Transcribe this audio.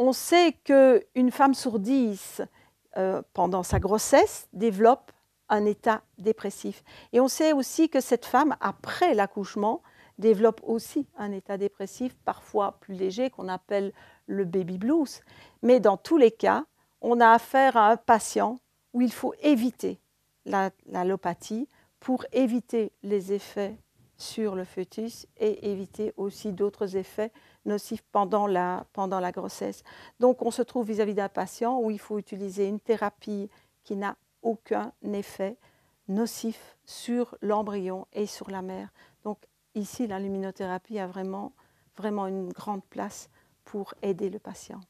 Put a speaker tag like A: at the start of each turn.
A: On sait qu'une
B: femme sur euh, pendant sa grossesse, développe un état dépressif. Et on sait aussi que cette femme, après l'accouchement, développe aussi un état dépressif, parfois plus léger, qu'on appelle le baby blues. Mais dans tous les cas, on a affaire à un patient où il faut éviter l'allopathie pour éviter les effets sur le fœtus et éviter aussi d'autres effets nocifs pendant la, grossesse. Donc on se trouve vis-à-vis d'un patient où il faut utiliser une thérapie qui n'a aucun effet nocif sur l'embryon et sur la mère. Donc ici, la luminothérapie a vraiment, vraiment une grande place pour aider le patient.